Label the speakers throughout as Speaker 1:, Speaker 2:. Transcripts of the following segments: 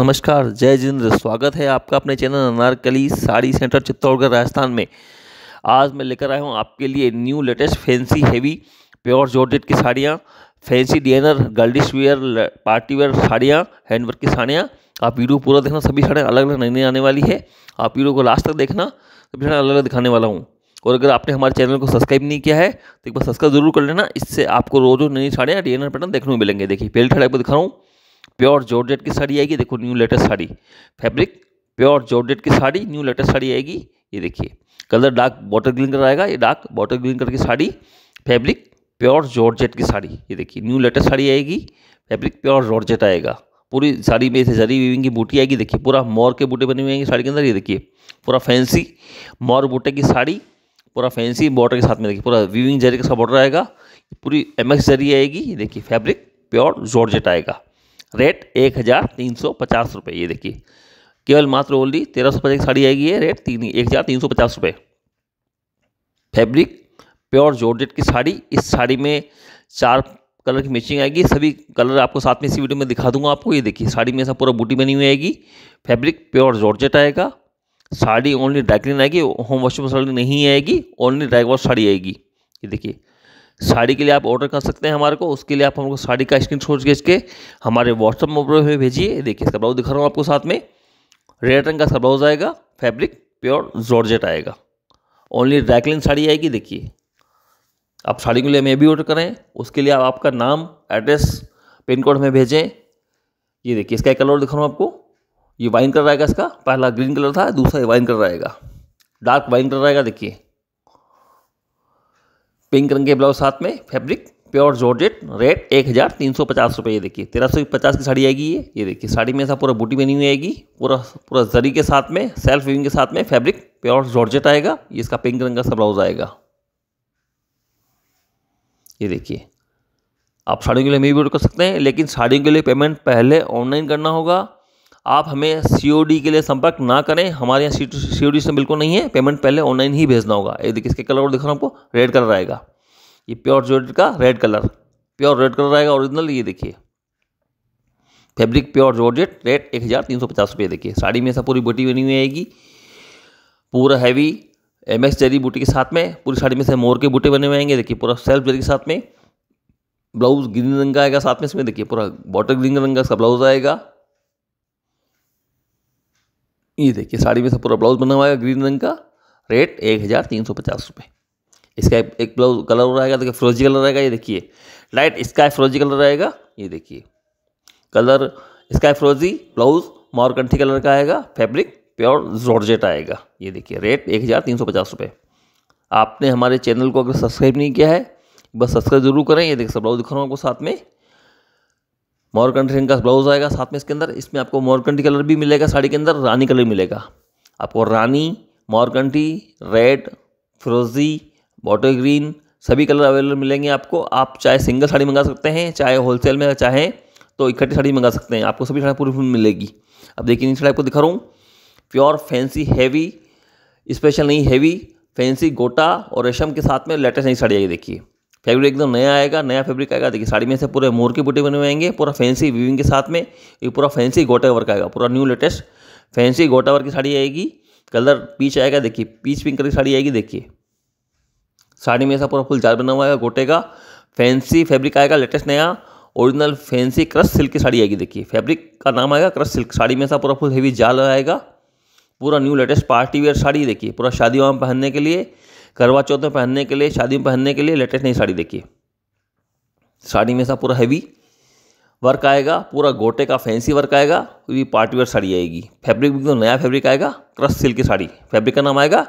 Speaker 1: नमस्कार जय जिंद्र स्वागत है आपका अपने चैनल अनारकली साड़ी सेंटर चित्तौड़गढ़ राजस्थान में आज मैं लेकर आया हूँ आपके लिए new latest fancy heavy pure georgette की साड़ियाँ fancy dinner girlish wear party wear साड़ियाँ हैंडवर्क की साड़ियाँ आप वीडियो पूरा देखना सभी साड़ियाँ अलग अलग नई नई आने वाली है आप वीडियो को लास्ट तक देखना सभी साड़ियाँ अलग अलग दिखाने वाला हूँ और अगर आपने हमारे चैनल को सब्सक्राइब नहीं किया है तो एक बार सब्सक्राइब जरूर कर लेना इससे आपको रोज़ रोज नई साड़ियाँ डिजाइनर पैटर्न देखने को मिलेंगे देखिए पहली साड़ी आपको दिखा रहा हूँ प्योर जॉर्जेट की साड़ी आएगी देखो new latest sari fabric pure georgette की साड़ी न्यू लेटेस्ट साड़ी आएगी ये देखिए colour dark bottle green colour आएगा ये डार्क बॉटर ग्रीन कलर की साड़ी फैब्रिक प्योर जॉर्जेट की साड़ी ये देखिए न्यू लेटेस्ट साड़ी आएगी फैब्रिक प्योर जॉर्जेट आएगा पूरी साड़ी में से जरी वीविंग की बूटी आएगी देखिए पूरा मोर के बूटे बने हुए हैं साड़ी के अंदर ये देखिए पूरा फैंसी मोर बूटे की साड़ी पूरा फैंसी बॉर्डर के साथ में देखिए पूरा वीविंग जरी साथ बॉर्डर आएगा पूरी एम एक्स जरी आएगी ये देखिए फैब्रिक प्योर जॉर्जेट आएगा रेट एक हज़ार तीन सौ पचास रुपये ये देखिए केवल मात्र ओनली तेरह सौ पचास की साड़ी आएगी ये रेट तीन एक हज़ार तीन सौ पचास रुपये फैब्रिक प्योर जॉर्जेट की साड़ी इस साड़ी में चार कलर की मैचिंग आएगी सभी कलर आपको साथ में इसी वीडियो में दिखा दूंगा आपको ये देखिए साड़ी में ऐसा पूरा बूटी बनी हुई आएगी फैब्रिक प्योर जॉर्जेट आएगा साड़ी ओनली ड्राई आएगी होम वॉशिंग साड़ी नहीं आएगी ओनली ड्राई वॉश साड़ी आएगी ये देखिए साड़ी के लिए आप ऑर्डर कर सकते हैं हमारे को उसके लिए आप हमको साड़ी का स्क्रीन शॉट खींच के हमारे व्हाट्सअप नंबर पर भेजिए देखिए इसका ब्लाउज दिखा रहा हूँ आपको साथ में रेड रंग का सा ब्लाउज आएगा फैब्रिक प्योर जॉर्जेट आएगा ओनली ड्रैकलिन साड़ी आएगी देखिए आप साड़ी के लिए हमें भी ऑर्डर करें उसके लिए आप आपका नाम एड्रेस पिन कोड हमें भेजें ये देखिए इसका कलर दिखा रहा हूँ आपको ये वाइन कलर आएगा इसका पहला ग्रीन कलर था दूसरा ये वाइन कलर आएगा डार्क वाइन कलर आएगा देखिए पिंक रंग के ब्लाउज साथ में फैब्रिक प्योर जॉर्जेट रेट एक हज़ार तीन सौ पचास रुपये ये देखिए तेरह सौ पचास की साड़ी आएगी ये ये देखिए साड़ी में ऐसा पूरा बूटी बनी हुई आएगी पूरा पूरा जरी के साथ में सेल्फ विविंग के साथ में फैब्रिक प्योर जॉर्जेट आएगा ये इसका पिंक रंग का सा ब्लाउज आएगा ये देखिए आप साड़ियों के लिए मे भी ऑर्डर कर सकते हैं लेकिन साड़ियों के लिए पेमेंट पहले ऑनलाइन करना होगा आप हमें सी के लिए संपर्क ना करें हमारे यहाँ सी ओ डी बिल्कुल नहीं है पेमेंट पहले ऑनलाइन ही भेजना होगा ये देखिए इसके कलर और दिख रहा आपको रेड कलर आएगा ये प्योर जॉर्जेट का red colour pure red colour आएगा ओरिजिनल ये देखिए फैब्रिक प्योर जॉर्जेट रेट एक हज़ार तीन सौ पचास रुपये देखिए साड़ी में ऐसा पूरी बूटी बनी हुई आएगी पूरा हैवी एम एस जरी बूटी के साथ में पूरी साड़ी में से मोर के बूटे बने हुए आएंगे देखिए पूरा सेल्फ जरी के साथ में ब्लाउज ग्रीन रंग का आएगा साथ में इसमें देखिए पूरा बॉटर ग्रीन रंग का ब्लाउज आएगा ये देखिए साड़ी में से पूरा ब्लाउज बना हुआ है ग्रीन रंग का रेट एक हज़ार तीन सौ पचास रुपये इसका एक, ब्लाउज कलर रहेगा देखिए फ्रोजी कलर रहेगा ये देखिए लाइट स्काई फ्रोजी कलर रहेगा ये देखिए कलर स्काई फ्रोजी ब्लाउज मॉरकंठी कलर का आएगा फैब्रिक प्योर जॉर्जेट आएगा ये देखिए रेट एक हज़ार तीन सौ पचास रुपये आपने हमारे चैनल को अगर सब्सक्राइब नहीं किया है बस सब्सक्राइब जरूर करें ये देखिए सब ब्लाउज दिखा रहा हूँ आपको साथ में मॉरकंट्री का ब्लाउज आएगा साथ में इसके अंदर इसमें आपको मॉरकंट्री कलर भी मिलेगा साड़ी के अंदर रानी कलर मिलेगा आपको रानी मॉरकंट्री रेड फ्रोजी बॉटल ग्रीन सभी कलर अवेलेबल मिलेंगे आपको आप चाहे सिंगल साड़ी मंगा सकते हैं चाहे होलसेल में चाहे तो इकट्ठी साड़ी मंगा सकते हैं आपको सभी साड़ी पूरी मिलेगी अब देखिए नीचे आपको दिखा रहा हूँ प्योर फैंसी हैवी स्पेशल नहीं हैवी फैंसी गोटा और रेशम के साथ में लेटेस्ट नई साड़ी आई देखिए फैब्रिक एकदम नया आएगा नया फैब्रिक आएगा देखिए साड़ी में से पूरे मोर के बूटे बने हुएंगे पूरा फैंसी वीविंग के साथ में ये पूरा फैंसी गोटा वर्क आएगा पूरा न्यू लेटेस्ट फैंसी गोटा वर्क की साड़ी आएगी कलर पीच आएगा देखिए पीच पिंक कलर की साड़ी आएगी देखिए साड़ी में ऐसा पूरा फुल चार बना हुआ है गोटे का फैंसी फैब्रिक आएगा लेटेस्ट नया ओरिजिनल फैंसी क्रश सिल्क की साड़ी आएगी देखिए फैब्रिक का नाम आएगा क्रश सिल्क साड़ी में ऐसा पूरा फुल हैवी जाल आएगा पूरा new latest party wear sari देखिए पूरा शादी वहाँ पहनने के लिए करवा चौथ में पहनने के लिए शादी में पहनने के लिए लेटेस्ट नई साड़ी देखिए साड़ी में सा पूरा हैवी वर्क आएगा पूरा गोटे का फैंसी वर्क आएगा कोई पार्टीवेयर साड़ी आएगी फैब्रिक भी एकदम नया फैब्रिक आएगा क्रश सिल्क की साड़ी फैब्रिक का नाम आएगा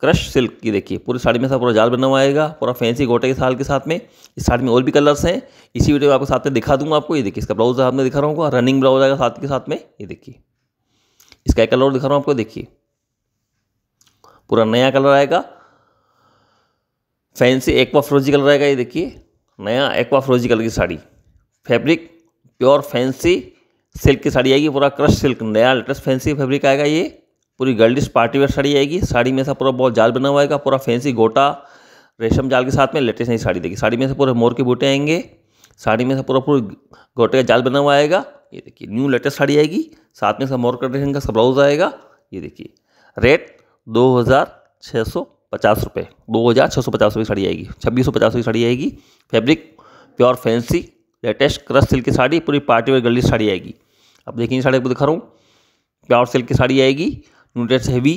Speaker 1: क्रश सिल्क की देखिए पूरी साड़ी में सा पूरा जाल बना हुआ आएगा पूरा फैंसी गोटे के साल के साथ में इस साड़ी में और भी कलर्स हैं इसी वीडियो में आपको साथ में दिखा दूंगा आपको ये देखिए इसका ब्लाउज आपने दिखा रहा हूँ रनिंग ब्लाउज आएगा साथ के साथ में ये देखिए इसका एक कलर दिखा रहा हूँ आपको देखिए पूरा नया कलर आएगा फैंसी एक्वा फ्रोजी कलर रहेगा ये देखिए नया एक्वा फ्रोजी कलर की sari fabric pure fancy silk की साड़ी आएगी पूरा क्रश सिल्क नया लेटेस्ट फैंसी फैब्रिक आएगा ये पूरी गर्लिश पार्टी वेयर साड़ी आएगी साड़ी में सा पूरा बहुत जाल बना हुआ आएगा पूरा फैंसी गोटा रेशम जाल के साथ में लेटेस्ट नई साड़ी देखिए साड़ी में से पूरे मोर के बूटे आएंगे साड़ी में से पूरा पूरे गोटे का जाल बना हुआ आएगा ये देखिए न्यू लेटेस्ट साड़ी आएगी साथ में सा मोर रेशम का सब ब्लाउज आएगा ये देखिए रेट दो हज़ार छः सौ पचास रुपये दो हज़ार छः सौ पचास रुपये की साड़ी आएगी छब्बीस सौ पचास रुपये की साड़ी आएगी fabric pure fancy latest crush silk की साड़ी पूरी पार्टी वेयर गर्ली साड़ी आएगी अब देखिए साड़ी आपको दिखा रहा हूँ प्योर सिल्क की साड़ी आएगी न्यूटेक्स हैवी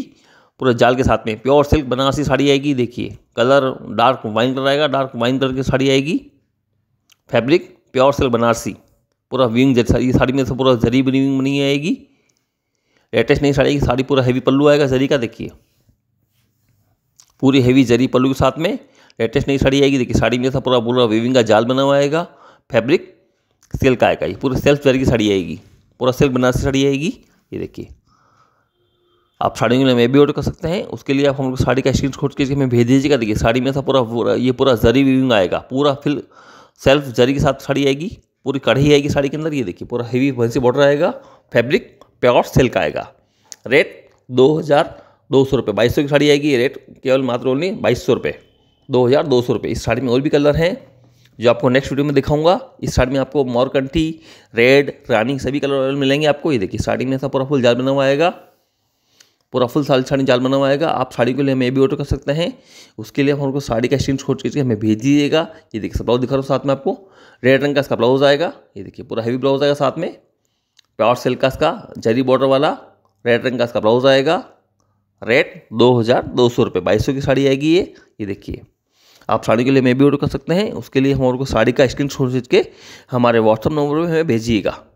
Speaker 1: पूरे जाल के साथ में प्योर सिल्क बनारसी साड़ी आएगी देखिए कलर डार्क वाइन कलर आएगा डार्क वाइन कलर की साड़ी आएगी फैब्रिक प्योर सिल्क बनारसी पूरा विंग ये साड़ी में से तो पूरा जरी बनी विंग बनी आएगी लेटेस्ट नहीं साड़ी आएगी साड़ी पूरा हैवी पल्लू आएगा जरी का देखिए पूरी हैवी जरी पल्लू के साथ में लेटेस्ट नई साड़ी आएगी देखिए साड़ी में ऐसा पूरा पूरा वीविंग का जाल बना हुआ आएगा फैब्रिक सिल्क आएगा ये पूरी सेल्फ जरी की साड़ी आएगी पूरा सिल्क बनारसी साड़ी आएगी ये देखिए आप साड़ी में मैं भी ऑर्डर कर सकते हैं उसके लिए आप हम लोग साड़ी का स्क्रीन शॉट के हमें भेज दीजिएगा देखिए साड़ी में ऐसा पूरा ये पूरा जरी वीविंग आएगा पूरा फिल सेल्फ जरी के साथ साड़ी आएगी पूरी कढ़ी आएगी साड़ी के अंदर ये देखिए पूरा हेवी फैंसी बॉर्डर आएगा फैब्रिक प्योर सिल्क आएगा रेट दो हज़ार दो सौ रुपये बाईस सौ की साड़ी आएगी ये रेट केवल मात्र ओनली बाईस सौ रुपये दो हज़ार दो सौ रुपये इस साड़ी में और भी कलर हैं जो आपको नेक्स्ट वीडियो में दिखाऊंगा इस साड़ी में आपको मोरकंठी रेड रानी सभी कलर अवेलेबल मिलेंगे आपको ये देखिए साड़ी में ऐसा पूरा फुल जाल बना हुआ आएगा पूरा फुल साल साड़ी जाल बना हुआ आएगा आप साड़ी के लिए हमें भी ऑर्डर कर सकते हैं उसके लिए हमको साड़ी का स्क्रीन छोड़ के हमें भेज दीजिएगा ये देखिए ब्लाउज दिखा रहा हूँ साथ में आपको रेड रंग का इसका ब्लाउज आएगा ये देखिए पूरा हैवी ब्लाउज आएगा साथ में प्योर सिल्क का इसका जरी बॉर्डर वाला रेड रंग का इसका ब्लाउज आएगा रेट दो हज़ार दो सौ रुपये बाईस सौ की साड़ी आएगी ये ये देखिए आप साड़ी के लिए मैं भी ऑर्डर कर सकते हैं उसके लिए हम और को साड़ी का स्क्रीन शॉट के हमारे व्हाट्सअप नंबर पर हमें भेजिएगा